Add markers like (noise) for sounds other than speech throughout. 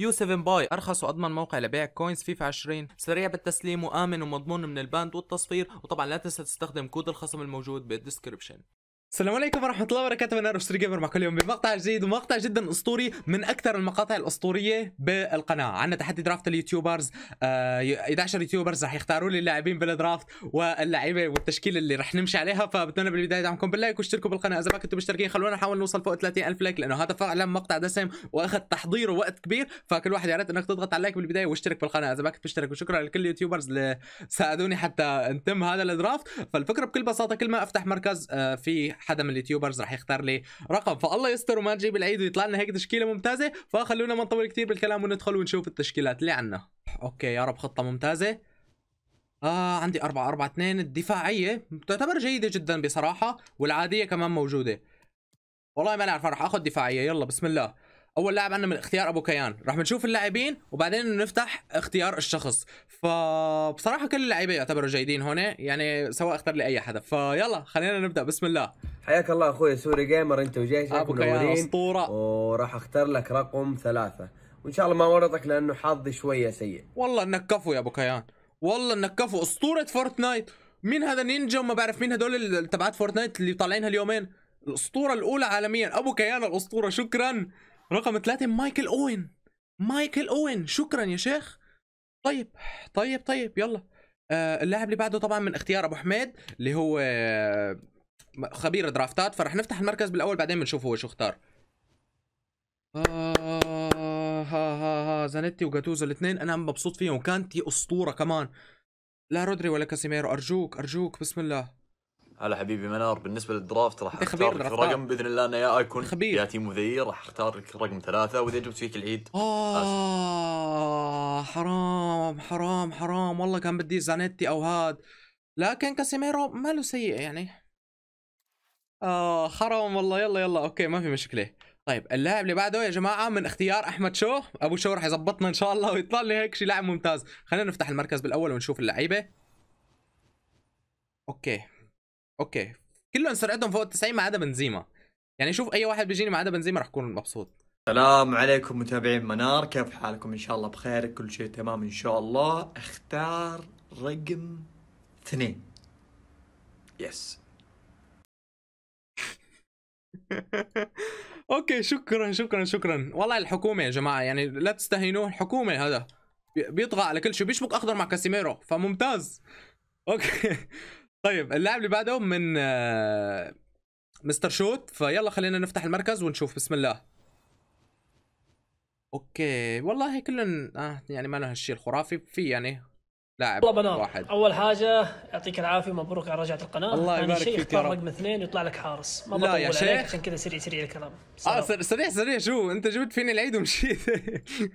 يو 7 باي ارخص واضمن موقع لبيع كوينز فيفا 20 سريع بالتسليم وامن ومضمون من الباند والتصفير وطبعا لا تنسى تستخدم كود الخصم الموجود بالديسكربشن السلام عليكم ورحمة الله وبركاته أنا روستر جيمر معكم اليوم بمقطع جديد ومقطع جدا أسطوري من أكثر المقاطع الأسطورية بالقناة، عندنا تحدي درافت اليوتيوبرز آه 11 يوتيوبرز رح يختاروا لي اللاعبين بالدرافت واللعيبة والتشكيل اللي رح نمشي عليها فبتمنى بالبداية دعمكم باللايك واشتركوا بالقناة إذا ما كنتم مشتركين خلونا نحاول نوصل فوق 30000 لايك لأنه هذا فعلا مقطع دسم وأخذ تحضيره وقت كبير فكل واحد يا ريت إنك تضغط على اللايك بالبداية واشترك بالقناة إذا ما كنت مشترك وشكرا لكل اليوتيوبرز اللي ساعدوني حتى نتم هذا الدرافت، فالفكرة بكل بساطة كل ما أفتح مركز آه في حدا من اليوتيوبرز راح يختار لي رقم فالله يستر وما نجيب العيد ويطلع لنا هيك تشكيله ممتازه فخلونا ما نطول كثير بالكلام وندخل ونشوف التشكيلات اللي عندنا اوكي يا رب خطه ممتازه آه عندي 4 4 2 الدفاعيه تعتبر جيده جدا بصراحه والعاديه كمان موجوده والله ما نعرف راح اخذ دفاعيه يلا بسم الله اول لاعب عندنا من اختيار ابو كيان راح نشوف اللاعبين وبعدين نفتح اختيار الشخص فبصراحه كل اللعيبه يعتبروا جيدين هون يعني سواء اختار لي اي حدا فيلا خلينا نبدا بسم الله حياك الله اخوي سوري جيمر انت وجيشك ابو كيان اسطوره وراح اختار لك رقم ثلاثه وان شاء الله ما ورطك لانه حظي شويه سيء والله انك كفو يا ابو كيان والله انك كفو اسطوره فورتنايت مين هذا نينجا وما بعرف مين هدول تبعات فورتنايت اللي طالعينها اليومين الاسطوره الاولى عالميا ابو كيان الاسطوره شكرا رقم ثلاثة مايكل اوين مايكل اوين شكرا يا شيخ طيب طيب طيب يلا آه اللاعب اللي بعده طبعا من اختيار ابو حميد اللي هو خبير درافتات فرح نفتح المركز بالاول بعدين بنشوف هو شو اختار آه ها ها ها زانيتي وجاتوزو الاثنين انا مبسوط فيهم كانتي اسطوره كمان لا رودري ولا كاسيميرو ارجوك ارجوك بسم الله هلا حبيبي منار بالنسبه للدرافت راح إيه، اختار لك رقم باذن الله انا يا ايكون إيه، يا تيمو ذي راح اختار لك رقم ثلاثه واذا جبت فيك العيد اه آسف. حرام حرام حرام والله كان بدي زانيتي او هاد لكن كاسيميرو ما له سيء يعني اه حرام والله يلا يلا اوكي ما في مشكله طيب اللاعب اللي بعده يا جماعه من اختيار احمد شو ابو شو راح يظبطنا ان شاء الله ويطلع لي هيك شيء لاعب ممتاز خلينا نفتح المركز بالاول ونشوف اللعيبه اوكي اوكي كلهم سرعتهم فوق 90 ما عدا بنزيما يعني شوف اي واحد بيجيني ما عدا بنزيما راح اكون مبسوط السلام عليكم متابعين منار كيف حالكم ان شاء الله بخير كل شيء تمام ان شاء الله اختار رقم اثنين يس (laughs) اوكي شكرا شكرا شكرا والله الحكومه يا جماعه يعني لا تستهينوا الحكومه هذا بيطغى على كل شيء بيشبك اخضر مع كاسيميرو فممتاز اوكي طيب اللاعب اللي بعده من آه، مستر شوت فيلا خلينا نفتح المركز ونشوف بسم الله اوكي والله كلن اه يعني ما له هالشيء الخرافي في يعني لاعب والله بنار واحد. اول حاجه يعطيك العافيه مبروك على رجعه القناه الله يبارك شيء فيك يا رقم اثنين يطلع لك حارس ما لا يا شيخ عشان كذا سريع سريع الكلام اه سريع سريع شو انت جبت فيني العيد ومشيت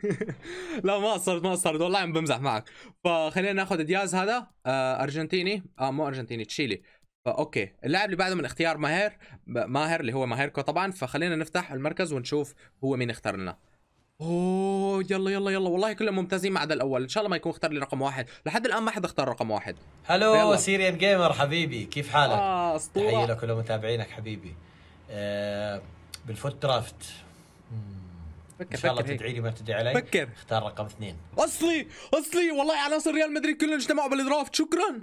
(laughs) لا ما قصرت ما قصرت والله عم بمزح معك فخلينا ناخذ دياز هذا آه ارجنتيني اه مو ارجنتيني تشيلي اوكي اللاعب اللي بعده من اختيار ماهر ماهر اللي هو ماهركو طبعا فخلينا نفتح المركز ونشوف هو مين اختار لنا اوه يلا يلا يلا والله كلهم ممتازين ما عدا الاول ان شاء الله ما يكون اختار لي رقم واحد لحد الان ما حد اختار رقم واحد هلو سيريان جيمر حبيبي كيف حالك اه اسطوره تحيه لكل متابعينك حبيبي آه بالفوت درافت فكر ان شاء الله تدعي لي ما تدعي علي فكر اختار رقم اثنين اصلي اصلي والله عناصر ريال مدريد كلهم اجتمعوا بالدرافت شكرا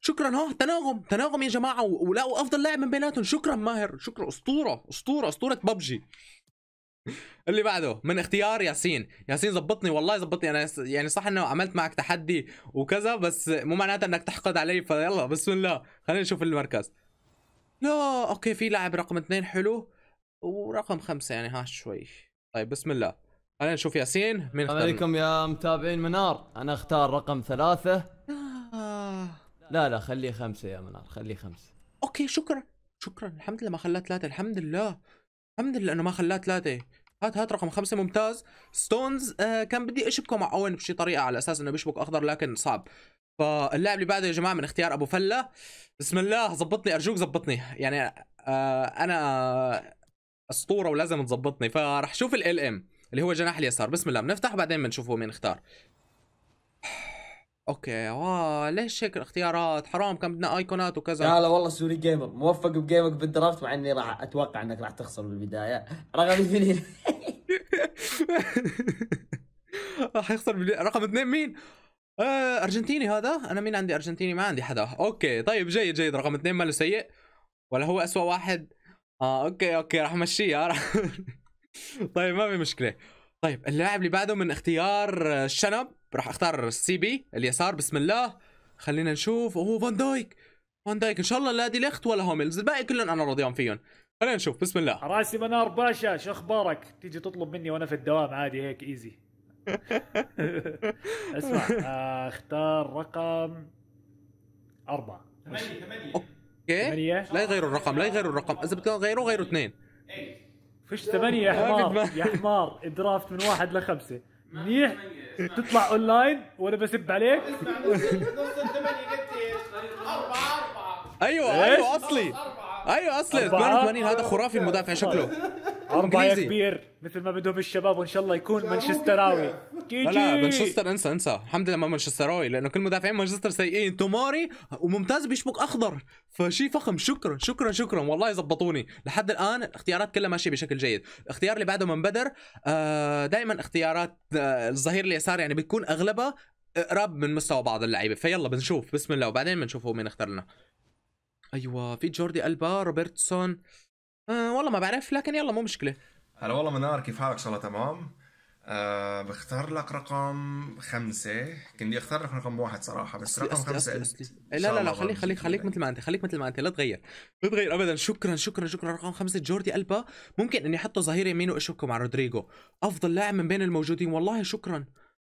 شكرا ها تناغم تناغم يا جماعه ولقوا افضل لاعب من بيناتهم شكرا ماهر شكرا اسطوره اسطوره اسطوره ببجي اللي بعده من اختيار ياسين ياسين زبطني والله زبطني انا يعني صح انه عملت معك تحدي وكذا بس مو معناتها انك تحقد علي فيلا بسم الله خلينا نشوف المركز لا اوكي في لاعب رقم اثنين حلو ورقم خمسة يعني ها شوي طيب بسم الله خلينا نشوف ياسين مين اختار عليكم يا متابعين منار انا اختار رقم ثلاثة آه. لا لا خليه خمسة يا منار خليه خمسة اوكي شكرا شكرا الحمد لله ما خلى ثلاثة الحمد لله الحمد لله انه ما خلاه ثلاثة هات هات رقم خمسة ممتاز ستونز آه كان بدي اشبكه مع اوين بشي طريقة على اساس انه بيشبك اخضر لكن صعب فاللاعب اللي بعده يا جماعة من اختيار ابو فلة بسم الله زبطني ارجوك زبطني يعني آه انا اسطورة ولازم تزبطني فرح شوف ال ام اللي هو جناح اليسار بسم الله بنفتح وبعدين بنشوف هو مين اختار اوكي واه ليش هيك الاختيارات حرام كان بدنا ايقونات وكذا لا لا والله سوري جيمر موفق بجيمك بالدرافت مع اني راح اتوقع انك راح تخسر بالبدايه رقم اثنين (laughs) راح يخسر رقم اثنين مين؟ آه ارجنتيني هذا انا مين عندي ارجنتيني ما عندي حدا اوكي طيب جيد جيد رقم اثنين ماله سيء ولا هو اسوء واحد اه اوكي اوكي راح امشيها (laughs) طيب ما في مشكله طيب اللاعب اللي بعده من اختيار الشنب آه، راح اختار السي بي اليسار بسم الله خلينا نشوف اوه فان دايك فان دايك ان شاء الله لا دي ليخت ولا هوملز الباقي كلهم انا راضيان فيهم خلينا نشوف بسم الله راسي منار باشا شو اخبارك تيجي تطلب مني وانا في الدوام عادي هيك ايزي (laughs) اسمع آه، اختار رقم أربعة ثمانية ثمانية اوكي لا يغيروا الرقم لا يغيروا الرقم اذا بدكم تغيروا غيروا اثنين إيه. فيش ثمانية يا (laughs) حمار يا حمار الدرافت من واحد لخمسة منيح تطلع اونلاين وانا بسب عليك ايوه ايوه اصلي ايوه اصل 82 هذا خرافي المدافع طيب. شكله أربعة كبير مثل ما بدهم الشباب وان شاء الله يكون مانشستراوي لا لا مانشستر انسى انسى الحمد لله ما مانشستراوي لانه كل مدافعين مانشستر سيئين توماري وممتاز بيشبك اخضر فشي فخم شكرا شكرا شكرا والله زبطوني لحد الان الاختيارات كلها ماشيه بشكل جيد الاختيار اللي بعده من بدر آه، دائما اختيارات آه، الظهير اليسار يعني بتكون اغلبها قراب من مستوى بعض اللعيبه فيلا بنشوف بسم الله وبعدين بنشوف مين اختار لنا ايوه في جوردي البا روبرتسون آه والله ما بعرف لكن يلا مو مشكله هلا والله منار كيف حالك ان شاء الله تمام آه بختار لك رقم خمسة كنت بدي اختار لك رقم واحد صراحة بس أصلي رقم أصلي خمسة أصلي أصلي. لا لا لا خليك خليك خليك مثل ما انت خليك مثل ما انت لا تغير لا تغير ابدا شكرا شكرا شكرا رقم خمسة جوردي البا ممكن اني احطه ظهير يمين واشبكه مع رودريجو افضل لاعب من بين الموجودين والله شكرا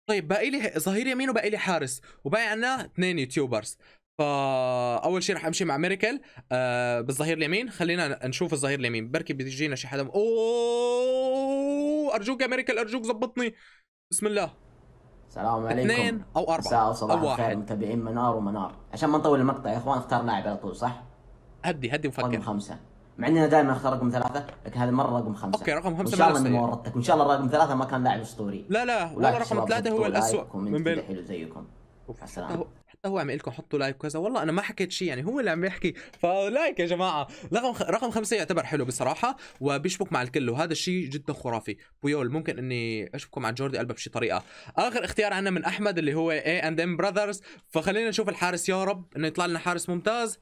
طيب باقي لي ظهير يمين وباقي لي حارس وباقي عنا اثنين يوتيوبرز فاول شيء راح امشي مع ميريكل آه بالظهير اليمين خلينا نشوف الظهير اليمين بركي بيجينا شي حدا اوه ارجوك يا ميريكل ارجوك زبطني بسم الله السلام عليكم اثنين او اربعه مساء او واحد متابعين منار ومنار عشان ما نطول المقطع يا اخوان اختار لاعب على طول صح؟ هدي هدي وفكر رقم خمسه مع اننا دائما اختار رقم ثلاثه لكن هذه المره رقم خمسه اوكي رقم خمسه ان شاء الله اني ما ورطتك وان شاء الله رقم ثلاثه ما كان لاعب اسطوري لا لا والله رقم ثلاثه هو الاسوء من بين حلو زيكم حتى هو حتى هو عم يقول لكم حطوا لايك وكذا والله انا ما حكيت شيء يعني هو اللي عم يحكي فلايك يا جماعه رقم رقم خمسه يعتبر حلو بصراحه وبيشبك مع الكل وهذا الشيء جدا خرافي بويول ممكن اني اشبكه مع جوردي قلبه بشي طريقه اخر اختيار عندنا من احمد اللي هو اي اند ام براذرز فخلينا نشوف الحارس يا رب انه يطلع لنا حارس ممتاز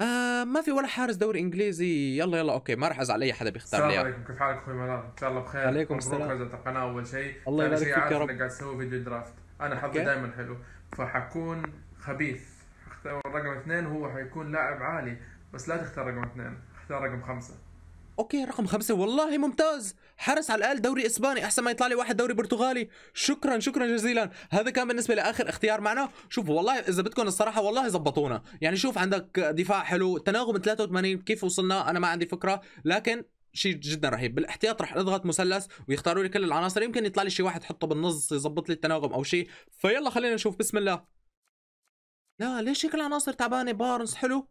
آه ما في ولا حارس دوري انجليزي يلا يلا اوكي ما راح ازعل اي حدا بيختار لي السلام عليكم كيف حالك اخوي منار ان شاء الله بخير عليكم السلام مبروك القناه اول شيء الله يبارك فيك يا رب قاعد تسوي فيديو درافت انا حظي دائما حلو فحكون خبيث اختار رقم اثنين وهو حيكون لاعب عالي بس لا تختار رقم اثنين اختار رقم خمسة اوكي رقم خمسة والله ممتاز حرس على الاقل دوري اسباني احسن ما يطلع لي واحد دوري برتغالي شكرا شكرا جزيلا هذا كان بالنسبه لاخر اختيار معنا شوف والله اذا بدكم الصراحه والله زبطونا يعني شوف عندك دفاع حلو تناغم 83 كيف وصلنا انا ما عندي فكره لكن شيء جدا رهيب بالاحتياط رح اضغط مثلث ويختاروا لي كل العناصر يمكن يطلع لي شيء واحد حطه بالنص يظبط لي التناغم او شيء فيلا خلينا نشوف بسم الله لا ليش هيك العناصر تعبانه بارنس حلو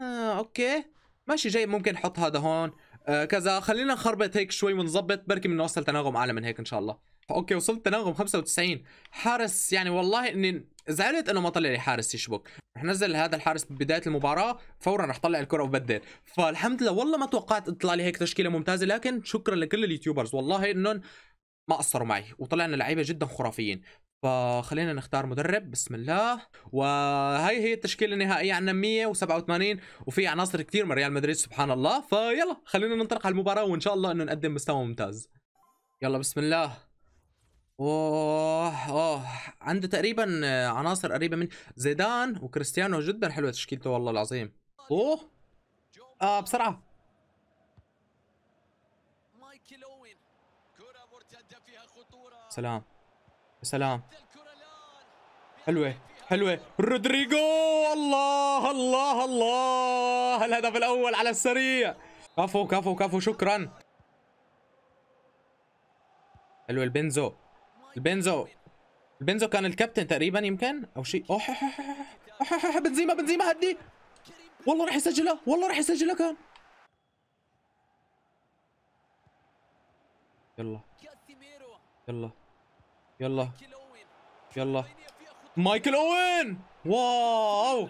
آه اوكي ماشي جاي ممكن نحط هذا هون آه كذا خلينا نخربط هيك شوي ونظبط بركي بنوصل تناغم اعلى من هيك ان شاء الله اوكي وصلت تناغم 95 حارس يعني والله اني زعلت انه ما طلع لي حارس يشبك رح نزل هذا الحارس ببدايه المباراه فورا رح طلع الكره وبدل فالحمد لله والله ما توقعت تطلع لي هيك تشكيله ممتازه لكن شكرا لكل اليوتيوبرز والله انهم ما قصروا معي وطلعنا لعيبه جدا خرافيين فخلينا نختار مدرب بسم الله وهي هي التشكيلة النهائية عندنا 187 وفي عناصر كثير من ريال مدريد سبحان الله فيلا خلينا ننطلق على المباراة وإن شاء الله إنه نقدم مستوى ممتاز يلا بسم الله اوه اوه عنده تقريبا آه، عناصر قريبه من زيدان وكريستيانو جدا حلوه تشكيلته والله العظيم اوه اه بسرعه سلام سلام حلوه حلوه رودريجو الله الله الله الهدف الاول على السريع كفو كفو كفو شكرا حلو البنزو البنزو البنزو كان الكابتن تقريبا يمكن او شيء اوح بنزيما بنزيما هدي والله راح يسجلها والله راح يسجلها كان يلا يلا يلا يلا مايكل اوين واو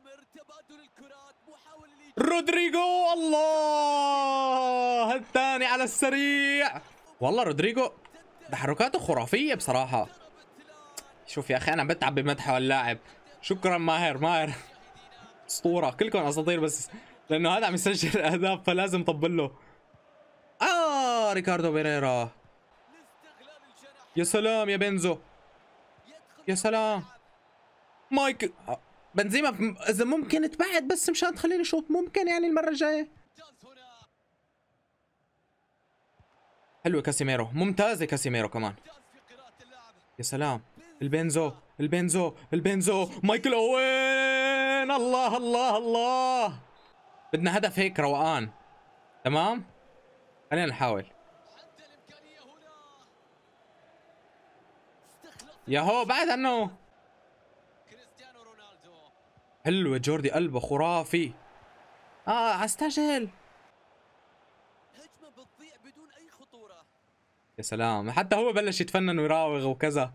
يستمر تبادل الكرات محاولة رودريجو الله الثاني على السريع والله رودريجو تحركاته خرافية بصراحة شوف يا أخي أنا بتعب بمدحه اللاعب شكرا ماهر ماهر اسطورة كلكم أساطير بس لأنه هذا عم يسجل أهداف فلازم طبل له آه ريكاردو بيريرا يا سلام يا بنزو يا سلام مايكل بنزيما اذا ممكن تبعد بس مشان تخليني شوط ممكن يعني المره الجايه حلوه كاسيميرو ممتازه كاسيميرو كمان يا سلام البنزو البنزو البنزو مايكل اوين الله الله الله بدنا هدف هيك روقان تمام خلينا نحاول يا هو بعد عنه حلوه جوردي قلبه خرافي اه استعجل بدون اي خطوره يا سلام حتى هو بلش يتفنن ويراوغ وكذا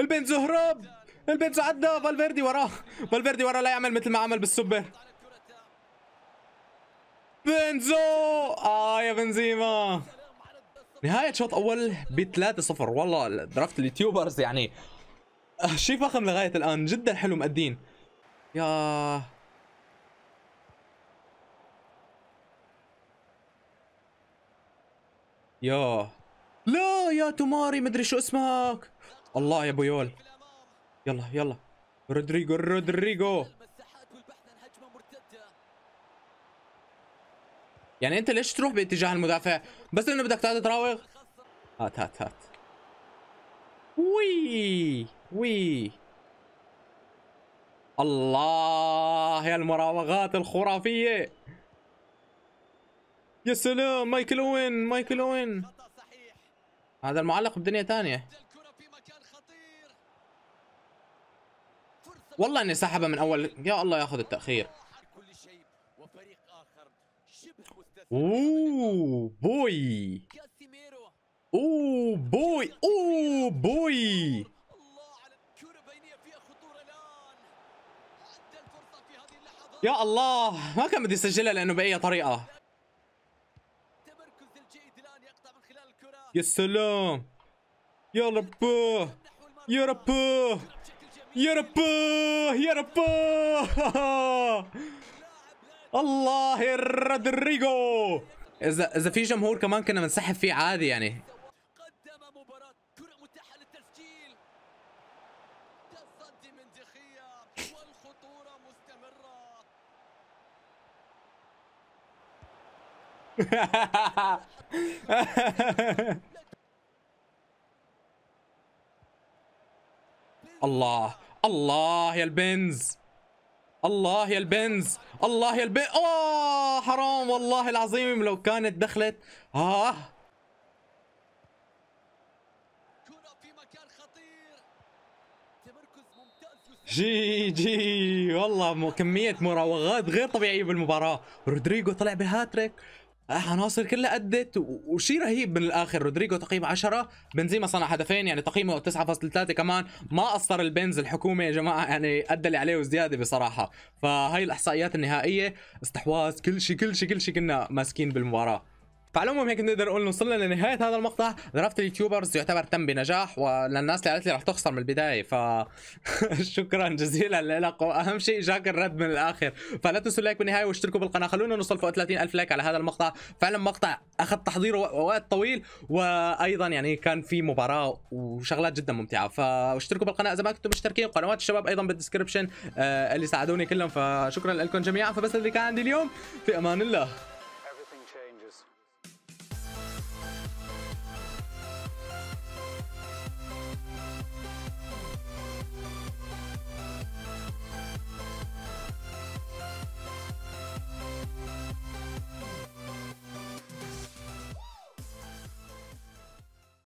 البنزو هرب البنزو عدى فالفيردي وراه فالفيردي وراه لا يعمل مثل ما عمل بالسوبر بنزو اه يا بنزيما نهاية شوط أول ب 3-0 والله درافت اليوتيوبرز يعني آه، شيء فخم لغاية الآن جدا حلو مقدين يا يا لا يا توماري مدري شو اسمك الله يا بويول يلا يلا رودريجو رودريجو يعني انت ليش تروح باتجاه المدافع بس انه بدك تراوغ هات هات هات وي وي الله يا المراوغات الخرافية يا سلام مايكل وين مايكل وين هذا المعلق بدنيا ثانية والله اني سحبه من اول يا الله ياخذ التأخير اوه بوي اوه بوي اوه بوي يا الله ما كان بدي يسجلها لانه باي طريقه يا سلام يا رب يا رب يا رب يا رب. (laughs) الله رودريجو اذا اذا في جمهور كمان كنا بنسحب فيه عادي يعني قدم مباراة كرة متاحة للتسجيل تصدي من دخية والخطورة مستمرة (laughs) الله الله يا البنز الله يا البنز الله يا البنز اه حرام والله العظيم لو كانت دخلت اه جي جي والله كمية مراوغات غير طبيعية بالمباراة رودريجو طلع بالهاتريك آه، عناصر كلها ادت وشي رهيب من الاخر رودريجو تقييم 10 بنزيما صنع هدفين يعني تقييمه 9.3 كمان ما قصر البنز الحكومه يا جماعه يعني ادى اللي عليه وزياده بصراحه فهي الاحصائيات النهائيه استحواذ كل شيء كل شيء كل شيء كنا ماسكين بالمباراه فعلى العموم هيك نقدر نقول وصلنا لنهايه هذا المقطع درافت اليوتيوبرز يعتبر تم بنجاح وللناس اللي قالت لي رح تخسر من البدايه ف (laughs) شكرا جزيلا لك واهم شيء جاك الرد من الاخر فلا تنسوا اللايك بالنهايه واشتركوا بالقناه خلونا نوصل فوق 30000 لايك على هذا المقطع فعلا مقطع اخذ تحضيره وقت طويل وايضا يعني كان في مباراه وشغلات جدا ممتعه فاشتركوا بالقناه اذا ما كنتم مشتركين وقنوات الشباب ايضا بالدسكربشن آه، اللي ساعدوني كلهم فشكرا لكم جميعا فبس اللي كان عندي اليوم في امان الله